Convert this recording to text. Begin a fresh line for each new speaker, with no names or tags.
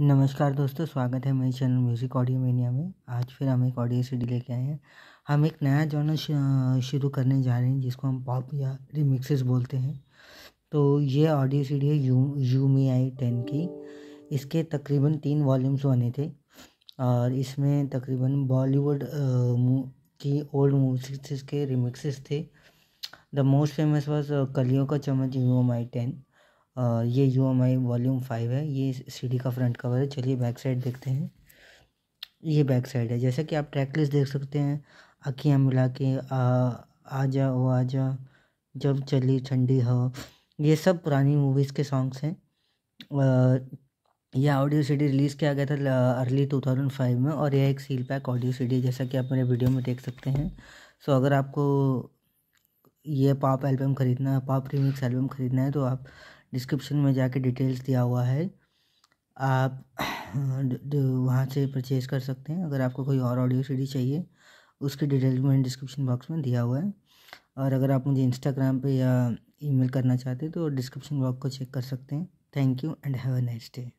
नमस्कार दोस्तों स्वागत है मेरे चैनल म्यूज़िक ऑडियो मीडिया में आज फिर हम एक ऑडियो सीडी लेके आए हैं हम एक नया जॉनर शुरू करने जा रहे हैं जिसको हम पॉप या रिमिक्सेस बोलते हैं तो ये ऑडियो सीडी है U U M I ten की इसके तकरीबन तीन वॉल्यूम्स बने थे और इसमें तकरीबन बॉलीवुड की ओल्ड मूवीज के रिमिक्सेस थे द मोस्ट फेमस वॉज कलियों का चम्मच यू एम आई टेन ये U M I volume five है ये सीडी का फ्रंट कवर है चलिए बैक साइड देखते हैं ये बैक साइड है जैसा कि आप ट्रैक लिस्ट देख सकते हैं अखियाँ मिला के आ आ जा ओ आ जा जब चली ठंडी हो ये सब पुरानी मूवीज़ के सॉन्ग्स हैं यह ऑडियो सीडी रिलीज़ किया गया था अर्ली टू थाउजेंड फाइव में और यह एक सील पैक ऑडियो सीडी जैसा कि आप मेरे वीडियो में देख सकते हैं सो अगर आपको ये पॉप एल्बम ख़रीदना है पॉप रिमिक्स एल्बम ख़रीदना है तो आप डिस्क्रिप्शन में जाके डिटेल्स दिया हुआ है आप वहाँ से परचेज़ कर सकते हैं अगर आपको कोई और ऑडियो सीडी चाहिए उसकी डिटेल्स मैंने डिस्क्रिप्शन बॉक्स में दिया हुआ है और अगर आप मुझे इंस्टाग्राम पे या ईमेल करना चाहते हैं तो डिस्क्रिप्शन बॉक्स को चेक कर सकते हैं thank you and have a nice day